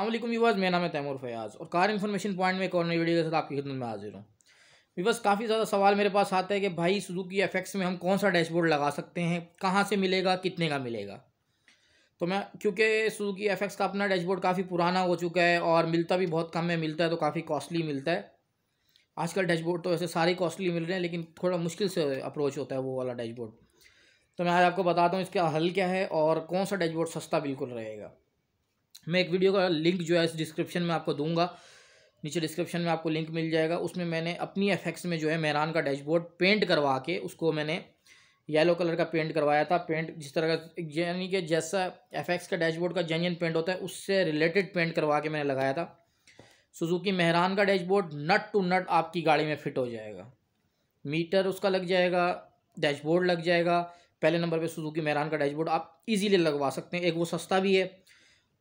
अल्लाह व्यवर्स मेरा नाम है तैमूर फयाज और कार इन्फॉर्मेशन पॉइंट में एक और नई वीडियो के साथ आपकी खिदमत में हाजिर हूँ व्यवर्स काफ़ी ज़्यादा सवाल मेरे पास आता है कि भाई सुजुकी एफेक्ट्स में हम कौन सा डैशबोर्ड लगा सकते हैं कहाँ से मिलेगा कितने का मिलेगा तो मैं क्योंकि सुजुकी एफेक्ट्स का अपना डैशबोर्ड काफ़ी पुराना हो चुका है और मिलता भी बहुत कम में मिलता है तो काफ़ी कॉस्टली मिलता है आजकल डैशबोर्ड तो ऐसे सारे कॉस्टली मिल रहे हैं लेकिन थोड़ा मुश्किल से अप्रोच होता है वो वाला डैशबोर्ड तो मैं आज आपको बताता हूँ इसका हल क्या है और कौन सा डैशबोर्ड सस्ता बिल्कुल रहेगा मैं एक वीडियो का लिंक जो है इस डिस्क्रिप्शन में आपको दूंगा नीचे डिस्क्रिप्शन में आपको लिंक मिल जाएगा उसमें मैंने अपनी एफ़ेक्स में जो है मेहरान का डैशबोर्ड पेंट करवा के उसको मैंने येलो कलर का पेंट करवाया था पेंट जिस तरह का यानी कि जैसा एफेक्स का डैशबोर्ड का जेन्यन पेंट होता है उससे रिलेटेड पेंट करवा के मैंने लगाया था सुजुकी मेहरान का डैशबोर्ड नट टू नट आपकी गाड़ी में फिट हो जाएगा मीटर उसका लग जाएगा डैशबोर्ड लग जाएगा पहले नंबर पे सुजुकी मेहरान का डैशबोर्ड आप इजीली लगवा सकते हैं एक वो सस्ता भी है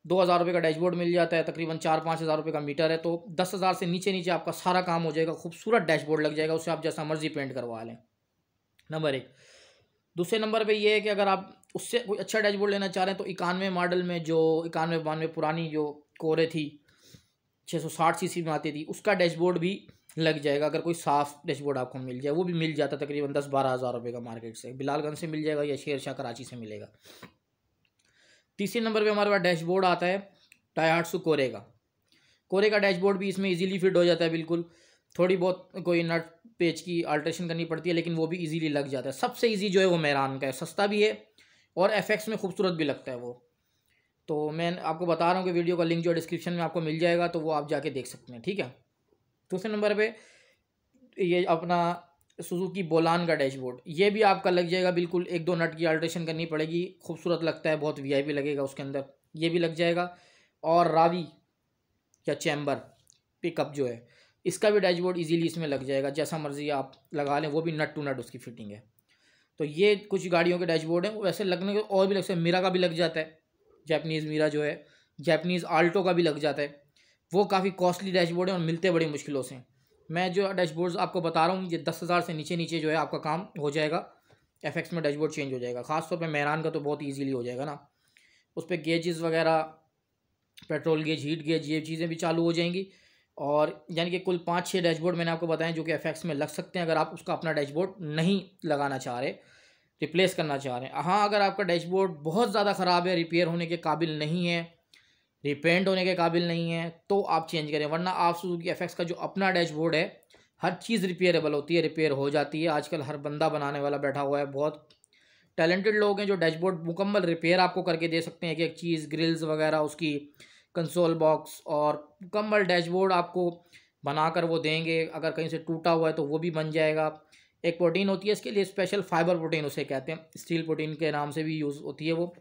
दो हज़ार रुपये का डैशबोर्ड मिल जाता है तकरीबन चार पाँच हज़ार रुपये का मीटर है तो दस हज़ार से नीचे नीचे आपका सारा काम हो जाएगा खूबसूरत डैशबोर्ड लग जाएगा उसे आप जैसा मर्जी पेंट करवा लें नंबर एक दूसरे नंबर पे ये है कि अगर आप उससे कोई अच्छा डैशबोर्ड लेना चाह रहे हैं तो इक्यानवे मॉडल में जो इक्यानवे बानवे पुरानी जो कोरे थी सी सी में आती थी उसका डैशबोर्ड भी लग जाएगा अगर कोई साफ़ डैशबोर्ड आपको मिल जाए वो भी मिल जाता तकरीबन दस बारह हज़ार रुपये का मार्केट से बिलालगंज से मिल जाएगा या शेर शाह कराची से मिलेगा तीसरे नंबर पे हमारे पास डैशबोर्ड आता है टाइहार्ट्सू कोरे का कोरे का डैशबोर्ड भी इसमें इजीली फिट हो जाता है बिल्कुल थोड़ी बहुत कोई नट पेज की अल्ट्रेशन करनी पड़ती है लेकिन वो भी इजीली लग जाता है सबसे इजी जो है वो मैरान का है सस्ता भी है और एफ़ेक्ट्स में खूबसूरत भी लगता है वो तो मैं आपको बता रहा हूँ कि वीडियो का लिंक जो डिस्क्रिप्शन में आपको मिल जाएगा तो वो आप जाके देख सकते हैं ठीक है दूसरे नंबर पर ये अपना सुजुकी बोलान का डैशबोर्ड ये भी आपका लग जाएगा बिल्कुल एक दो नट की अल्ट्रेशन करनी पड़ेगी खूबसूरत लगता है बहुत वीआईपी लगेगा उसके अंदर ये भी लग जाएगा और रावी या चैम्बर पिकअप जो है इसका भी डैशबोर्ड इजीली इसमें लग जाएगा जैसा मर्जी आप लगा लें वो भी नट टू नट उसकी फिटिंग है तो ये कुछ गाड़ियों के डैशबोर्ड हैं वैसे लगने के और भी लग सकते मीरा का भी लग जाता है जैपनीज़ मीरा जो है जैपनीज़ आल्टो का भी लग जाता है वो काफ़ी कॉस्टली डैशबोर्ड है और मिलते बड़ी मुश्किलों से मैं जो डैशबोर्ड आपको बता रहा हूँ ये दस हज़ार से नीचे नीचे जो है आपका काम हो जाएगा एफ में डैशबोर्ड चेंज हो जाएगा खासतौर पर मेहरान का तो बहुत ईजिली हो जाएगा ना उस पर गेजेस वगैरह पेट्रोल गेज हीट गेज ये चीज़ें भी चालू हो जाएंगी और यानी कि कुल पाँच छः डैशबोर्ड मैंने आपको बताएं जो कि एफ में लग सकते हैं अगर आप उसका अपना डैशबोर्ड नहीं लगाना चाह रहे रिप्लेस करना चाह रहे हैं हाँ अगर आपका डैशबोर्ड बहुत ज़्यादा ख़राब है रिपेयर होने के काबिल नहीं है रिपेंट होने के काबिल नहीं है तो आप चेंज करें वरना आप सुजुकी एफ का जो अपना डैशबोर्ड है हर चीज़ रिपेयरेबल होती है रिपेयर हो जाती है आजकल हर बंदा बनाने वाला बैठा हुआ है बहुत टैलेंटेड लोग हैं जो डैशबोर्ड मुकम्मल रिपेयर आपको करके दे सकते हैं कि एक चीज़ ग्रिल्स वगैरह उसकी कंसोल बॉक्स और मुकम्मल डैशबोर्ड आपको बनाकर वो देंगे अगर कहीं से टूटा हुआ है तो वो भी बन जाएगा एक प्रोटीन होती है इसके लिए स्पेशल फाइबर प्रोटीन उसे कहते हैं स्टील प्रोटीन के नाम से भी यूज़ होती है वो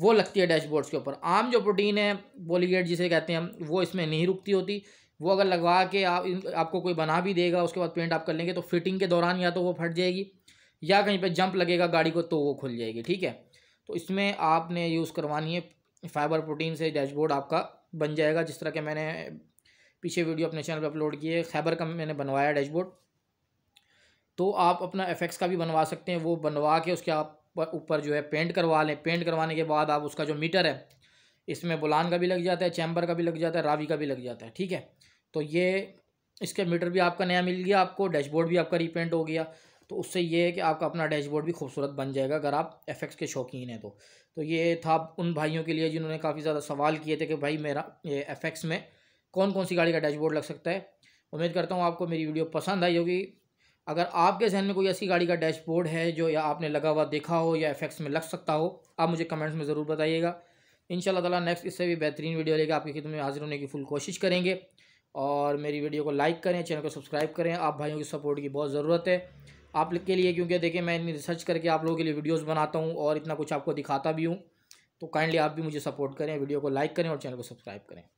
वो लगती है डैशबोर्ड्स के ऊपर आम जो प्रोटीन है बोलीगेट जिसे कहते हैं हम वो इसमें नहीं रुकती होती वो अगर लगवा के आप आपको कोई बना भी देगा उसके बाद पेंट आप कर लेंगे तो फिटिंग के दौरान या तो वो फट जाएगी या कहीं पे जंप लगेगा गाड़ी को तो वो खुल जाएगी ठीक है तो इसमें आपने यूज़ करवानी है फाइबर प्रोटीन से डैशबोर्ड आपका बन जाएगा जिस तरह के मैंने पीछे वीडियो अपने चैनल पर अपलोड किए खैबर का मैंने बनवाया डैशबोर्ड तो आप अपना एफ का भी बनवा सकते हैं वो बनवा के उसके आप ऊपर जो है पेंट करवा लें पेंट करवाने के बाद आप उसका जो मीटर है इसमें बुलान का भी लग जाता है चैम्बर का भी लग जाता है रावी का भी लग जाता है ठीक है तो ये इसके मीटर भी आपका नया मिल गया आपको डैशबोर्ड भी आपका रीपेंट हो गया तो उससे ये है कि आपका अपना डैशबोर्ड भी खूबसूरत बन जाएगा अगर आप एफ़ेक्ट्स के शौकीन हैं तो तो ये था उन भाइयों के लिए जिन्होंने काफ़ी ज़्यादा सवाल किए थे कि भाई मेरा ये एफ़ेक्ट्स में कौन कौन सी गाड़ी का डैशबोर्ड लग सकता है उम्मीद करता हूँ आपको मेरी वीडियो पसंद आई होगी अगर आपके जहन में कोई ऐसी गाड़ी का डैशबोर्ड है जो या आपने लगा हुआ देखा हो या इफेक्ट्स में लग सकता हो आप मुझे कमेंट्स में ज़रूर बताइएगा इन ताला नेक्स्ट इससे भी बेहतरीन वीडियो लेकर आपकी खिदमत में हाजिर होने की फुल कोशिश करेंगे और मेरी वीडियो को लाइक करें चैनल को सब्सक्राइब करें आप भाइयों की सपोर्ट की बहुत ज़रूरत है आपके लिए क्योंकि देखिए मैं इतनी रिसर्च करके आप लोगों के लिए वीडियोज़ बनाता हूँ और इतना कुछ आपको दिखाता भी हूँ तो काइंडली आप भी मुझे सपोर्ट करें वीडियो को लाइक करें और चैनल को सब्सक्राइब करें